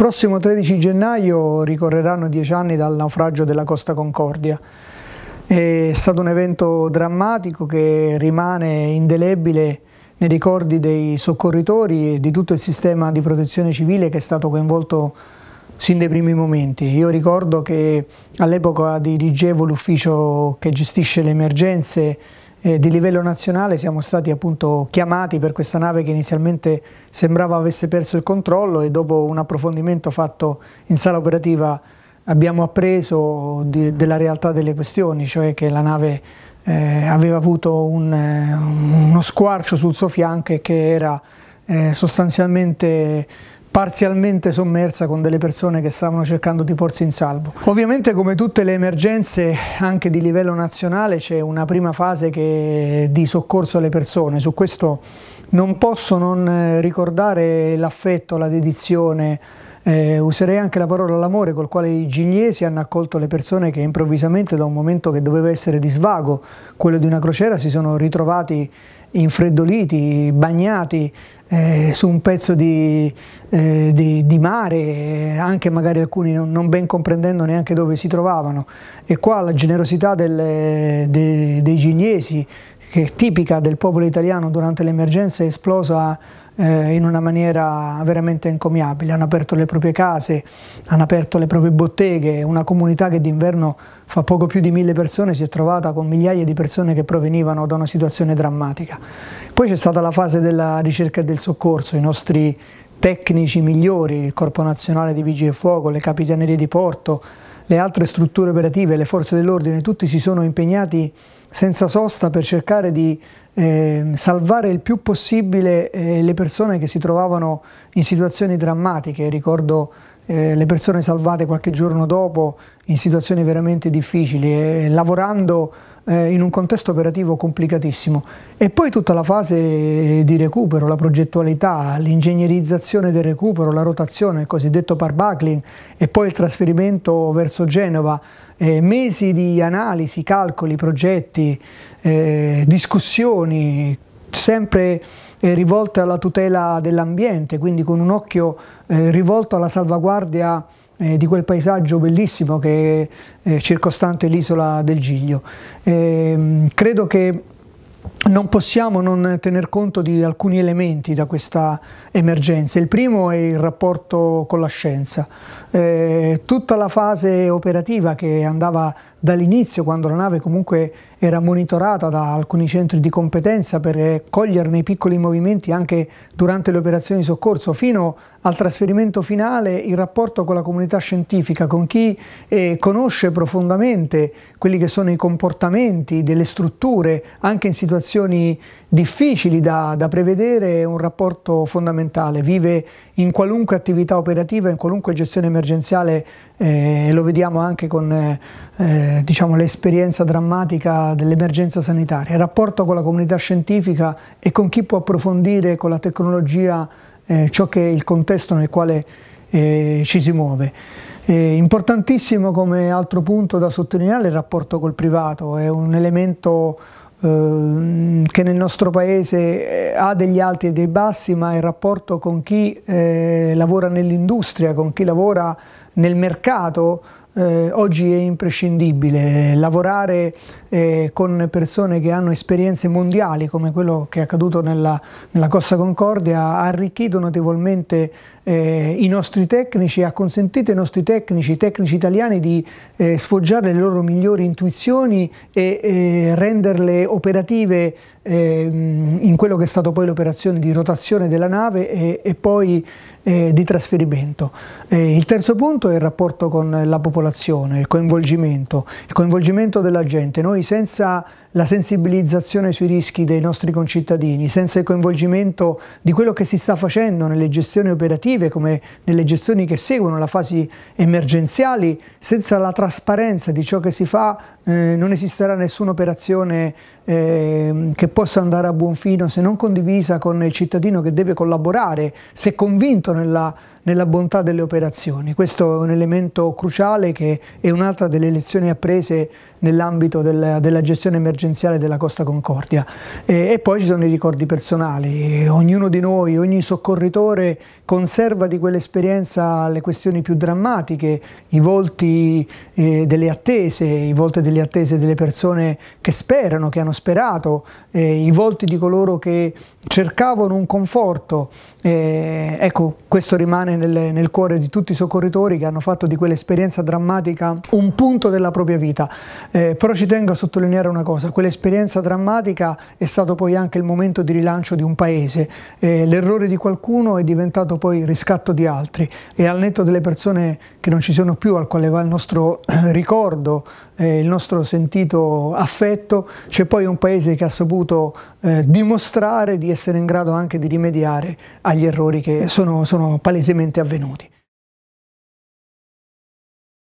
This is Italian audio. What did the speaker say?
prossimo 13 gennaio ricorreranno dieci anni dal naufragio della Costa Concordia. È stato un evento drammatico che rimane indelebile nei ricordi dei soccorritori e di tutto il sistema di protezione civile che è stato coinvolto sin dai primi momenti. Io ricordo che all'epoca dirigevo l'ufficio che gestisce le emergenze eh, di livello nazionale siamo stati appunto chiamati per questa nave che inizialmente sembrava avesse perso il controllo e dopo un approfondimento fatto in sala operativa abbiamo appreso di, della realtà delle questioni, cioè che la nave eh, aveva avuto un, eh, uno squarcio sul suo fianco e che era eh, sostanzialmente parzialmente sommersa con delle persone che stavano cercando di porsi in salvo. Ovviamente come tutte le emergenze anche di livello nazionale c'è una prima fase che di soccorso alle persone, su questo non posso non eh, ricordare l'affetto, la dedizione, eh, userei anche la parola l'amore col quale i gigliesi hanno accolto le persone che improvvisamente da un momento che doveva essere di svago, quello di una crociera, si sono ritrovati infreddoliti, bagnati eh, su un pezzo di, eh, di, di, mare, anche magari alcuni non, non, ben comprendendo neanche dove si trovavano. E qua la generosità delle, de, dei gigliesi, che è tipica del popolo italiano durante l'emergenza, è esplosa eh, in una maniera veramente encomiabile, hanno aperto le proprie case, hanno aperto le proprie botteghe, una comunità che d'inverno fa poco più di mille persone si è trovata con migliaia di persone che provenivano da una situazione drammatica. Poi c'è stata la fase della ricerca e del soccorso, i nostri tecnici migliori, il Corpo Nazionale di Vigili del Fuoco, le Capitanerie di Porto, le altre strutture operative, le forze dell'ordine, tutti si sono impegnati senza sosta per cercare di eh, salvare il più possibile eh, le persone che si trovavano in situazioni drammatiche. Ricordo eh, le persone salvate qualche giorno dopo in situazioni veramente difficili, eh, lavorando eh, in un contesto operativo complicatissimo. E poi tutta la fase di recupero, la progettualità, l'ingegnerizzazione del recupero, la rotazione, il cosiddetto parbuckling e poi il trasferimento verso Genova, eh, mesi di analisi, calcoli, progetti, eh, discussioni, sempre eh, rivolte alla tutela dell'ambiente, quindi con un occhio eh, rivolto alla salvaguardia eh, di quel paesaggio bellissimo che è eh, circostante l'isola del Giglio. Ehm, credo che non possiamo non tener conto di alcuni elementi da questa emergenza. Il primo è il rapporto con la scienza. Eh, tutta la fase operativa che andava dall'inizio, quando la nave comunque era monitorata da alcuni centri di competenza per eh, coglierne i piccoli movimenti anche durante le operazioni di soccorso, fino al trasferimento finale, il rapporto con la comunità scientifica, con chi eh, conosce profondamente quelli che sono i comportamenti delle strutture, anche in situazioni situazioni difficili da, da, prevedere è un rapporto fondamentale, vive in qualunque attività operativa, in qualunque gestione emergenziale, eh, lo vediamo anche con eh, diciamo, l'esperienza drammatica dell'emergenza sanitaria. Il rapporto con la comunità scientifica e con chi può approfondire con la tecnologia eh, ciò che è il contesto nel quale eh, ci si muove. Eh, importantissimo come altro punto da sottolineare il rapporto col privato, è un elemento Ehm, che nel nostro paese eh, ha degli alti e dei bassi, ma il rapporto con chi eh, lavora nell'industria, con chi lavora nel mercato, eh, oggi è imprescindibile. Lavorare eh, con persone che hanno esperienze mondiali, come quello che è accaduto nella, nella Costa Concordia, ha arricchito notevolmente eh, i nostri tecnici, ha consentito ai nostri tecnici, i tecnici italiani, di eh, sfoggiare le loro migliori intuizioni e eh, renderle operative ehm, in quello che è stato poi l'operazione di rotazione della nave e, e poi eh, di trasferimento. Eh, il terzo punto è il rapporto con la popolazione, il coinvolgimento, il coinvolgimento della gente. Noi senza la sensibilizzazione sui rischi dei nostri concittadini, senza il coinvolgimento di quello che si sta facendo nelle gestioni operative come nelle gestioni che seguono la fasi emergenziali, senza la trasparenza di ciò che si fa eh, non esisterà nessuna operazione eh, che possa andare a buon fine se non condivisa con il cittadino che deve collaborare, se convinto nella nella bontà delle operazioni. Questo è un elemento cruciale che è un'altra delle lezioni apprese nell'ambito della, della, gestione emergenziale della Costa Concordia. E, e, poi ci sono i ricordi personali, ognuno di noi, ogni soccorritore conserva di quell'esperienza le questioni più drammatiche, i volti eh, delle attese, i volti delle attese delle persone che sperano, che hanno sperato, eh, i volti di coloro che cercavano un conforto. Eh, ecco, questo rimane nel, nel cuore di tutti i soccorritori che hanno fatto di quell'esperienza drammatica un punto della propria vita. Eh, però ci tengo a sottolineare una cosa, quell'esperienza drammatica è stato poi anche il momento di rilancio di un paese. Eh, l'errore di qualcuno è diventato poi il riscatto di altri e al netto delle persone che non ci sono più, al quale va il nostro eh, ricordo, eh, il nostro sentito affetto, c'è poi un paese che ha saputo eh, dimostrare di essere in grado anche di rimediare agli errori che sono, sono palesemente realmente avvenuti.